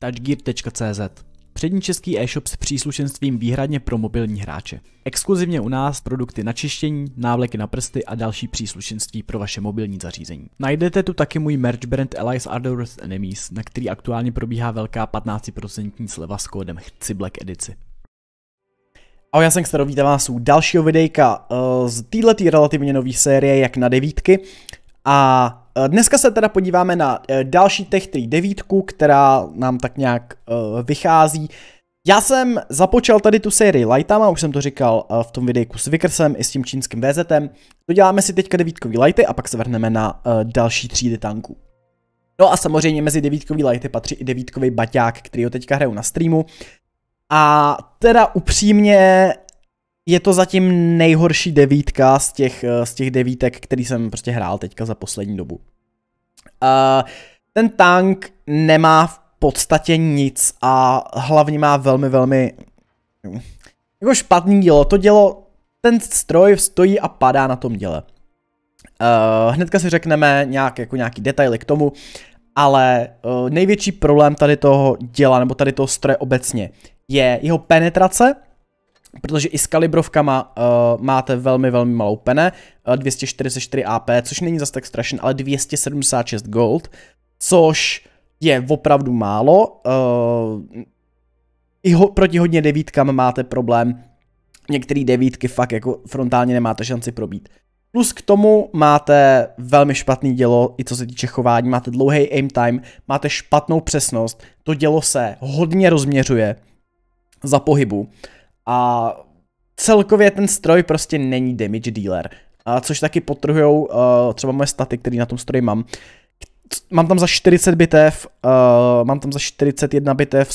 touchgear.cz Přední český e-shop s příslušenstvím výhradně pro mobilní hráče. Exkluzivně u nás produkty na čištění, návleky na prsty a další příslušenství pro vaše mobilní zařízení. Najdete tu taky můj merch brand Allies Are Enemies, na který aktuálně probíhá velká 15% sleva s kódem Chci Black edici. Ahoj, já jsem Xtero, vítám vás u dalšího videjka eh, z této relativně nové série Jak na devítky. A e, dneska se teda podíváme na e, další Tech 3 9, která nám tak nějak e, vychází. Já jsem započal tady tu sérii lightama, už jsem to říkal v tom videjku s Vickersem i s tím čínským VZem. Doděláme si teďka devítkový lighty a pak se vrhneme na další třídy tanků. No a samozřejmě mezi devítkový lighty patří i devítkový baťák, který ho teďka hraju na streamu. A teda upřímně je to zatím nejhorší devítka z těch, eh, z těch devítek, který jsem prostě hrál teďka za poslední dobu. Uh, ten tank nemá v podstatě nic a hlavně má velmi, velmi hm, jako špatný dílo. To dělo, ten stroj stojí a padá na tom děle. Uh, hnedka si řekneme nějak, jako nějaký detaily k tomu, ale uh, největší problém tady toho děla, nebo tady toho stroje obecně, je jeho penetrace, protože i s kalibrovkama uh, máte velmi, velmi malou pene, uh, 244 AP, což není zas tak strašný, ale 276 gold, což je opravdu málo. Uh, I ho, proti hodně devítkám máte problém, některé devítky fakt jako frontálně nemáte šanci probít. Plus k tomu máte velmi špatný dělo, i co se týče chování, máte dlouhý aim time, máte špatnou přesnost, to dělo se hodně rozměřuje za pohybu. A celkově ten stroj prostě není damage dealer. A což taky potrhujou uh, eh, třeba moje staty, které na tom stroji mám. Mám tam za 40 bitev, uh, mám tam za 41 bitev,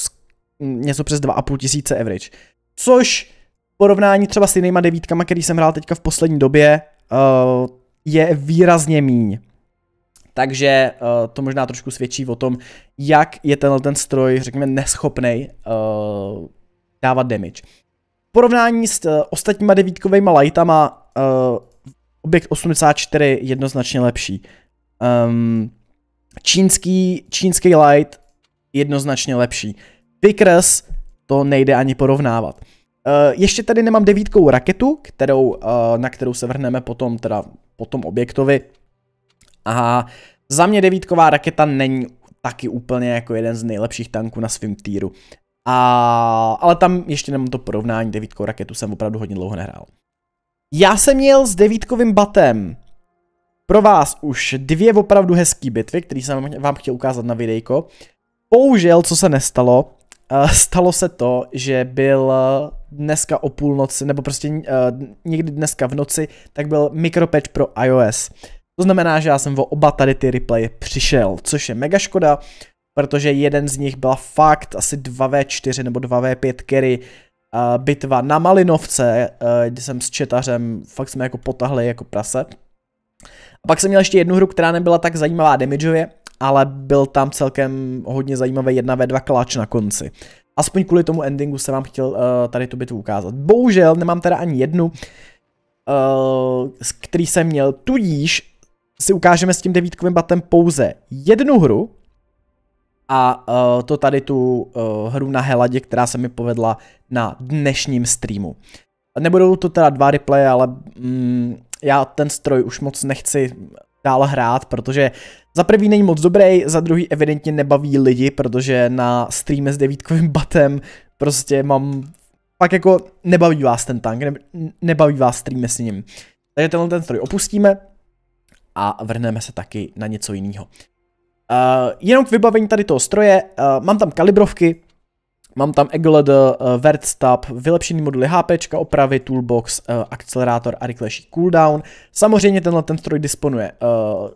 něco přes 2,5 tisíce average. Což porovnání třeba s jinýma devítkama, který jsem hrál teďka v poslední době, uh, je výrazně míň. Takže uh, to možná trošku svědčí o tom, jak je tenhle ten stroj, řekněme, neschopnej uh, dávat damage porovnání s eh, ostatníma devítkovými lightama uh, objekt 84 jednoznačně lepší. Um, čínský, čínský light jednoznačně lepší. Vickers to nejde ani porovnávat. Uh, ještě tady nemám devítkou raketu, kterou, uh, na kterou se vrhneme potom, teda potom objektovi. A za mě devítková raketa není taky úplně jako jeden z nejlepších tanků na svém týru. A, ale tam ještě nemám to porovnání, devítkou raketu jsem opravdu hodně dlouho nehrál. Já jsem měl s devítkovým batem pro vás už dvě opravdu hezké bitvy, které jsem vám chtěl ukázat na videjko. Bohužel, co se nestalo, eh, stalo se to, že byl eh, dneska o půlnoci, nebo prostě eh, někdy dneska v noci, tak byl mikropeč pro iOS. To znamená, že já jsem o oba tady ty replay přišel, což je mega škoda, protože jeden z nich byla fakt asi 2v4 nebo 2v5 carry uh, bitva na Malinovce, uh, jsem s Četařem, fakt jsme jako potahli jako prase. A pak jsem měl ještě jednu hru, která nebyla tak zajímavá damageově, ale byl tam celkem hodně zajímavý 1v2 kláč na konci. Aspoň kvůli tomu endingu se vám chtěl uh, tady tu bitvu ukázat. Bohužel nemám teda ani jednu, uh, který jsem měl, tudíž si ukážeme s tím devítkovým batem pouze jednu hru, a uh, to tady tu uh, hru na Heladě, která se mi povedla na dnešním streamu. Nebudou to teda dva replay, ale mm, já ten stroj už moc nechci dál hrát, protože za prvý není moc dobrý, za druhý evidentně nebaví lidi, protože na streame s devítkovým batem prostě mám pak jako nebaví vás ten tank, ne, nebaví vás streame s ním. Takže tenhle ten stroj opustíme a vrhneme se taky na něco jiného. Eh, jenom k vybavení tady toho stroje, eh, mám tam kalibrovky, Mám tam uh, eh, Vertstab, vylepšený moduly HP, opravy, toolbox, akcelerátor a rychlejší cooldown. Samozřejmě tenhle ten stroj disponuje uh,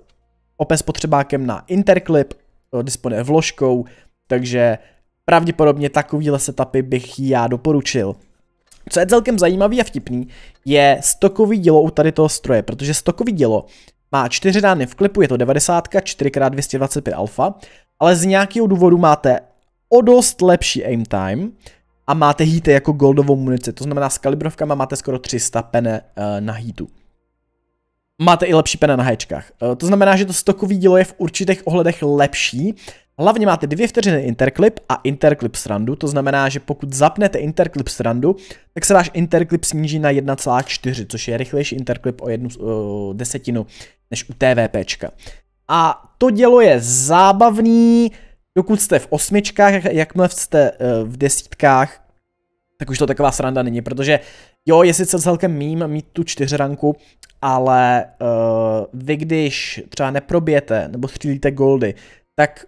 opět spotřebákem na interclip, uh, disponuje vložkou, takže pravděpodobně takovýhle setupy bych já doporučil. Co je celkem zajímavý a vtipný, je stokový dělo u tady toho stroje, protože stokový dělo má čtyři rány v klipu, je to 90, 4x225 alfa, ale z nějakého důvodu máte o dost lepší aim time a máte hity jako goldovou munici, to znamená s kalibrovkama máte skoro 300 pene eh, na hitu. Máte i lepší pene na hečkách. Eh, to znamená, že to stokový dílo je v určitých ohledech lepší Hlavně máte dvě vteřiny interklip a interklip srandu, to znamená, že pokud zapnete interklip srandu, tak se váš interklip sníží na 1,4, což je rychlejší interklip o jednu o desetinu než u TVPčka. A to dělo je zábavný, dokud jste v osmičkách, jakmile jste eh, v desítkách, tak už to taková sranda není, protože jo, je sice celkem mím mít tu čtyřranku, ale uh, vy když třeba neprobijete nebo střílíte goldy, tak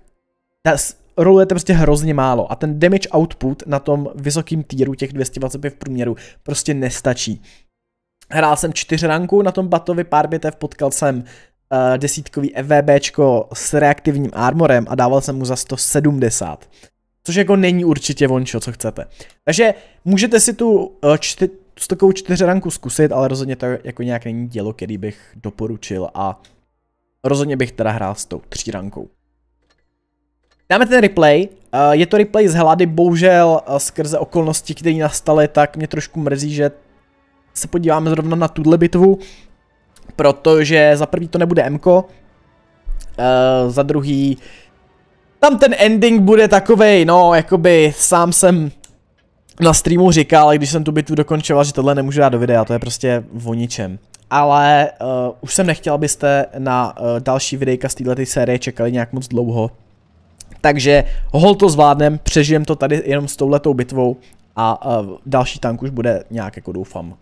ta rolujete prostě hrozně málo a ten damage output na tom vysokém týru těch 225 v průměru prostě nestačí. Hrál jsem čtyři ranku na tom batovi, pár bitev potkal jsem uh, desítkový EVBčko s reaktivním armorem a dával jsem mu za 170. Což jako není určitě vončo, co chcete. Takže můžete si tu uh, čty, s takovou ranku zkusit, ale rozhodně to jako nějak není dělo, který bych doporučil a rozhodně bych teda hrál s tou rankou. Dáme ten replay, eh, je to replay z hlady, bohužel eh, skrze okolnosti, které nastaly, tak mě trošku mrzí, že se podíváme zrovna na tuhle bitvu, protože za prvý to nebude Mko, eh, za druhý tam ten ending bude takovej, no, jakoby sám jsem na streamu říkal, když jsem tu bitvu dokončoval, že tohle nemůžu dát do videa, to je prostě o ničem. Ale uh, už jsem nechtěl, abyste na uh, další videjka z této série čekali nějak moc dlouho, takže hol to zvládnem, přežijem to tady jenom s touhletou bitvou a uh, další tank už bude nějak jako doufám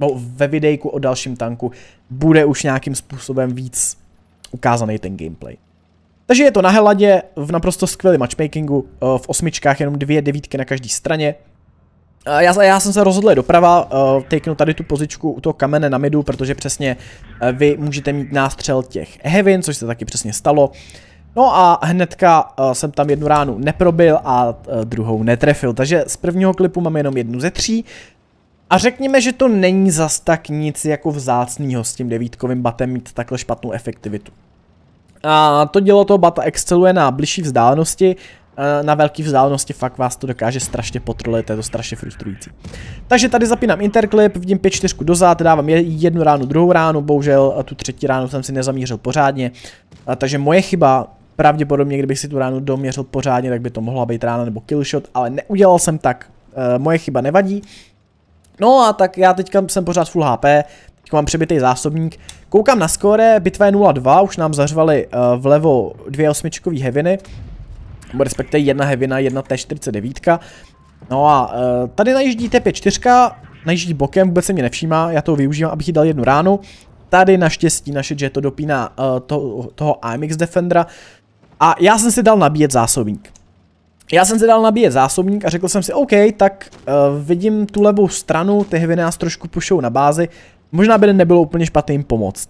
no, ve videjku o dalším tanku bude už nějakým způsobem víc ukázaný ten gameplay. Takže je to na heladě, v naprosto skvělém matchmakingu, eh, v osmičkách jenom dvě devítky na každé straně. Eh, já, já jsem se rozhodl doprava, uh, tady tu pozičku u toho kamene na midu, protože přesně uh, vy můžete mít nástřel těch heavin, což se taky přesně stalo. Uh, No a hnedka uh, jsem tam jednu ránu neprobil a uh, druhou netrefil, takže z prvního klipu mám jenom jednu ze tří. A řekněme, že to není zas tak nic jako vzácného s tím devítkovým batem mít takhle špatnou efektivitu. A to dělo toho bata exceluje na blížší vzdálenosti, eh, na velké vzdálenosti fakt vás to dokáže strašně potrolit, je to strašně frustrující. Takže tady zapínám interklip, vidím 5-4 dozad, dávám jednu ránu, druhou ránu, bohužel tu třetí ránu jsem si nezamířil pořádně, takže moje chyba, Pravděpodobně, kdybych si tu ránu doměřil pořádně, tak by to mohla být rána nebo killshot, ale neudělal jsem tak. Eh, moje chyba nevadí. No a tak já teďka jsem pořád full HP, teď mám přebytý zásobník. Koukám na skóre, bitva je 0-2, už nám zařvali uh, vlevo dvě osmičkové heviny. Nebo respektive jedna hevina, jedna T49. No a uh, tady najíždí T54, najíždí bokem, vůbec se mě nevšímá, já to využívám, abych jí dal jednu ránu. Tady naštěstí naše Jetto dopíná uh, to, toho AMX Defendera, a já jsem si dal nabíjet zásobník. Já jsem si dal nabíjet zásobník a řekl jsem si, OK, tak uh, vidím tu levou stranu, ty hvy nás trošku pušou na bázi, možná by nebylo úplně špatným jim pomoct.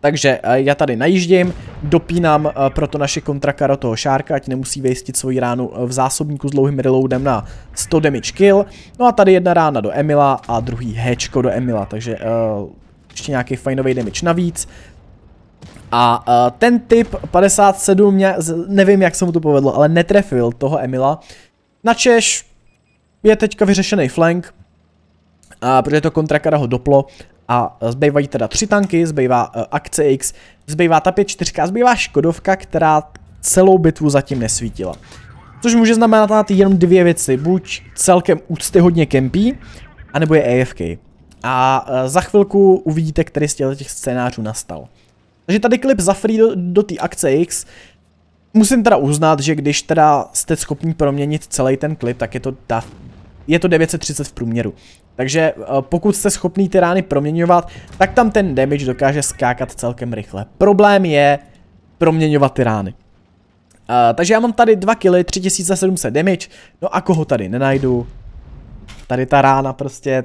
Takže uh, já tady najíždím, dopínám uh, proto naše kontrakara toho šárka, ať nemusí vejstit svoji ránu v zásobníku s dlouhým reloadem na 100 damage kill. No a tady jedna rána do Emila a druhý hečko do Emila, takže uh, ještě nějaký fajnový damage navíc. A uh, ten typ 57, mě, nevím jak se mu to povedlo, ale netrefil toho Emila. Na Češ je teďka vyřešený flank, uh, protože to kontrakara ho doplo a zbývají teda tři tanky, zbývá uh, akce X, zbývá ta 5-4 a zbývá Škodovka, která celou bitvu zatím nesvítila. Což může znamenat jenom dvě věci, buď celkem úcty hodně kempí, anebo je AFK. E a uh, za chvilku uvidíte, který z těch scénářů nastal. Takže tady klip za free do, do té akce X. Musím teda uznat, že když teda jste schopni proměnit celý ten klip, tak je to, ta, je to 930 v průměru. Takže eh, pokud jste schopný ty rány proměňovat, tak tam ten damage dokáže skákat celkem rychle. Problém je proměňovat ty rány. Uh, takže já mám tady 2 kg, 3700 damage, no a koho tady nenajdu? Tady ta rána prostě,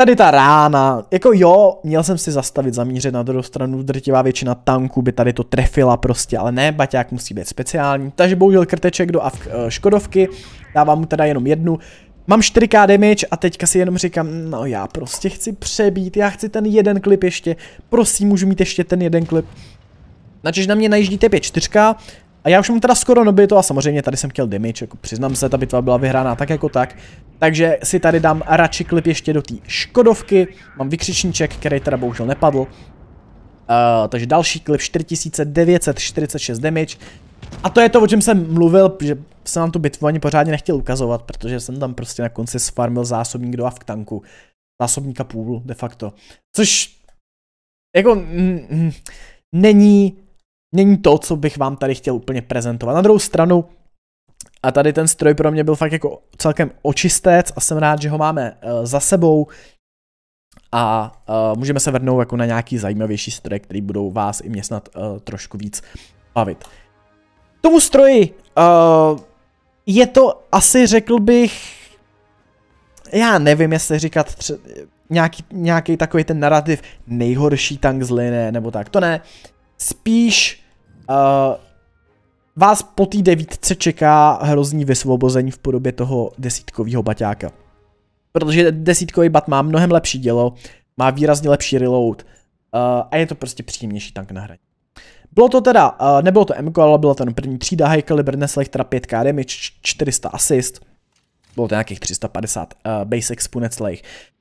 Tady ta rána, jako jo, měl jsem si zastavit, zamířit na druhou stranu, drtivá většina tanků by tady to trefila prostě, ale ne, baťák musí být speciální, takže bohužel krteček do Avk eh, Škodovky, dávám mu teda jenom jednu, mám 4k damage a teďka si jenom říkám, no já prostě chci přebít, já chci ten jeden klip ještě, prosím, můžu mít ještě ten jeden klip. Načež na mě najíždí tepě 4, a já už mám teda skoro to a samozřejmě tady jsem chtěl damage, jako přiznám se, ta bitva byla vyhrána tak jako tak. Takže si tady dám radši klip ještě do té Škodovky, mám vykřičníček, který teda bohužel nepadl. Uh, takže další klip 4946 damage. A to je to, o čem jsem mluvil, že jsem nám tu bitvu ani pořádně nechtěl ukazovat, protože jsem tam prostě na konci sfarmil zásobník do v tanku. Zásobníka půl, de facto. Což jako mm, není není to, co bych vám tady chtěl úplně prezentovat. Na druhou stranu, a tady ten stroj pro mě byl fakt jako celkem očistec a jsem rád, že ho máme eh, za sebou a uh, můžeme se vrnout jako na nějaký zajímavější stroj, který budou vás i mě snad uh, trošku víc bavit. Tomu stroji uh, je to asi řekl bych, já nevím jestli říkat tře- nějaký, nějaký takový ten narrativ nejhorší tank z linie nebo tak, to ne, spíš uh, vás po té devítce čeká hrozný vysvobození v podobě toho desítkového baťáka. Protože desítkový bat má mnohem lepší dělo, má výrazně lepší reload uh, a je to prostě příjemnější tank na hraní. Bylo to teda, uh, nebylo to MK, ale byla ten první třída, High Caliber teda 5k damage, 400 assist, bylo to nějakých 350 uh, basic spunec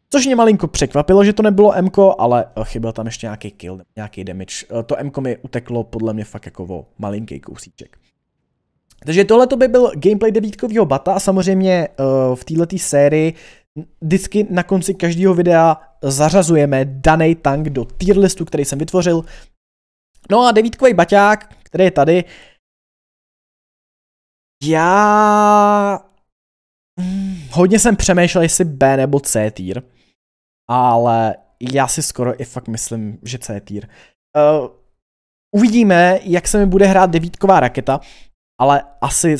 Což mě malinko překvapilo, že to nebylo M, ale eh, chyběl tam ještě nějaký kill, nějaký damage. Eh, to M mi uteklo podle mě fakt jako malinký kousíček. Takže tohle by byl gameplay devítkového bata a samozřejmě eh, v této sérii vždycky na konci každého videa zařazujeme daný tank do tier listu, který jsem vytvořil. No a devítkový baťák, který je tady, já hm, hodně jsem přemýšlel, jestli B nebo C tier ale já si skoro i fakt myslím, že C tier. Uh, eh, uvidíme, jak se mi bude hrát devítková raketa, ale asi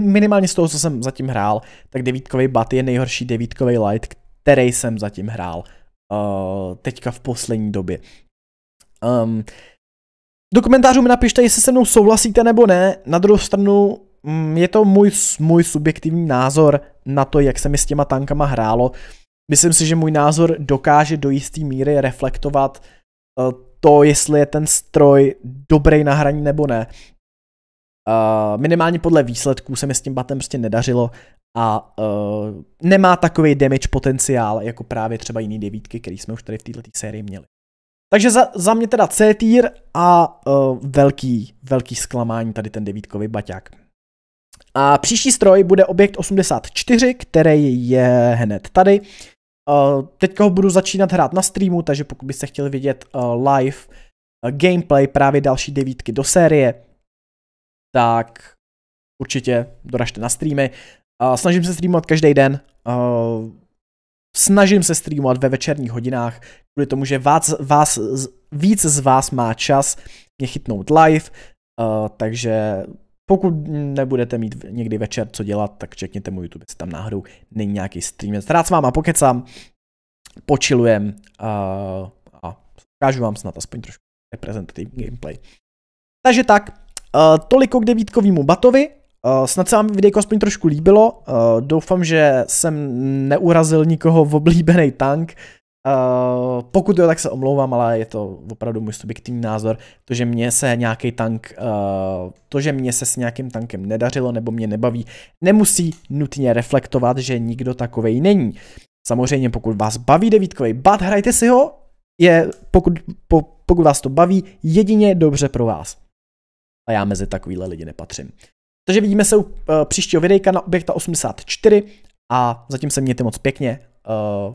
minimálně z toho, co jsem zatím hrál, tak devítkový bat je nejhorší devítkový light, který jsem zatím hrál uh, teďka v poslední době. Um, do komentářů mi napište, jestli se mnou souhlasíte nebo ne. Na druhou stranu mm, je to můj, můj subjektivní názor na to, jak se mi s těma tankama hrálo. Myslím si, že můj názor dokáže do jisté míry reflektovat eh, to, jestli je ten stroj dobrý na hraní nebo ne. Eh, minimálně podle výsledků se mi s tím batem prostě nedařilo a eh, nemá takový damage potenciál jako právě třeba jiný devítky, který jsme už tady v této sérii měli. Takže za, za mě teda C tier a uh, velký, velký zklamání tady ten devítkový baťák. A příští stroj bude objekt 84, který je hned tady. Eh, teďka ho budu začínat hrát na streamu, takže pokud byste chtěli vidět eh, live eh, gameplay právě další devítky do série, tak určitě doražte na streamy. Snažím se streamovat každý den, snažím se streamovat ve večerních hodinách, kvůli tomu, že vás, vás, víc z vás má čas mě chytnout live, takže pokud nebudete mít někdy večer co dělat, tak čekněte můj YouTube, jestli tam náhodou není nějaký stream. Rád s váma pokecám, počilujem a, a ukážu vám snad aspoň trošku reprezentativní mhm. gameplay. Takže tak, uh, toliko k devítkovýmu batovi. Uh, snad se vám videjko aspoň trošku líbilo. Uh, doufám, že jsem neurazil nikoho v oblíbený tank. Eh, pokud jo, tak se omlouvám, ale je to opravdu můj subjektivní názor. To, že mě se nějaký tank, uh, to, že mě se s nějakým tankem nedařilo nebo mě nebaví, nemusí nutně reflektovat, že nikdo takovej není. Samozřejmě, pokud vás baví devítkový bad hrajte si ho, je, pokud, po, pokud vás to baví, jedině dobře pro vás. A já mezi takovýhle lidi nepatřím. Takže vidíme se u uh, příštího videjka na objekta 84 a zatím se mějte moc pěkně. Uh,